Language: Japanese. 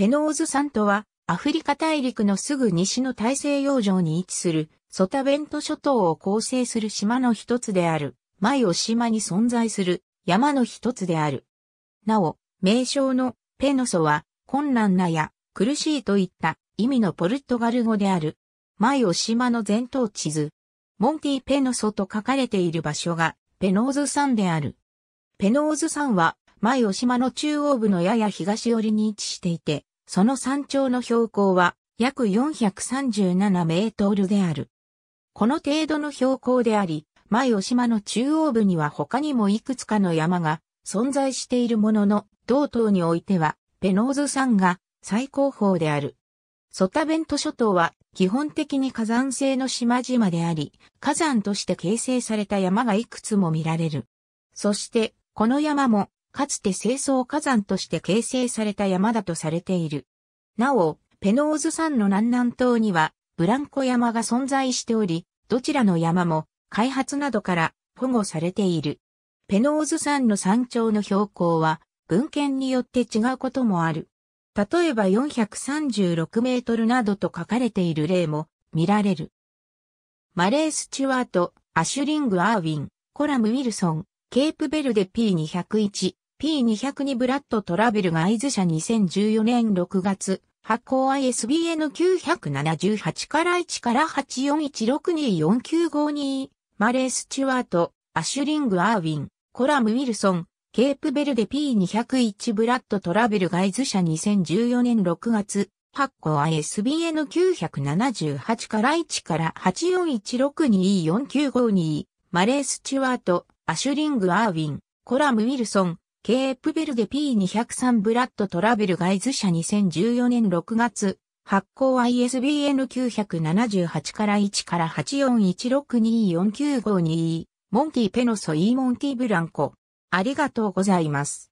ペノーズ山とは、アフリカ大陸のすぐ西の大西洋上に位置する、ソタベント諸島を構成する島の一つである、マイオ島に存在する山の一つである。なお、名称のペノソは、困難なや苦しいといった意味のポルトガル語である。マイオ島の全島地図。モンティ・ペノソと書かれている場所が、ペノーズ山である。ペノーズ山は、マイオ島の中央部のやや東寄りに位置していて、その山頂の標高は約437メートルである。この程度の標高であり、前尾島の中央部には他にもいくつかの山が存在しているものの、同島においては、ペノーズ山が最高峰である。ソタベント諸島は基本的に火山性の島々であり、火山として形成された山がいくつも見られる。そして、この山もかつて清掃火山として形成された山だとされている。なお、ペノーズ山の南南東には、ブランコ山が存在しており、どちらの山も、開発などから保護されている。ペノーズ山の山頂の標高は、文献によって違うこともある。例えば436メートルなどと書かれている例も見られる。マレー・スチュワート、アシュリング・アーウィン、コラム・ウィルソン、ケープベルデ P201、P202 ブラッドトラベルガイズ社2014年6月、発行 ISBN 978から1から8 4 1 6 2 4 9 5 2マレー・スチュワート、アシュリング・アーウィン、コラム・ウィルソン、ケープベルデ P201 ブラッドトラベルガイズ社2014年6月、発行 ISBN 978から1から8 4 1 6 2 4 9 5 2マレー・スチュワート、アシュリング・アーウィン、コラム・ウィルソン、ケープベルデ P203 ブラッドトラベルガイズ社2014年6月、発行 ISBN 978から1から841624952モンティ・ペノソ・イー・モンティ・ブランコ。ありがとうございます。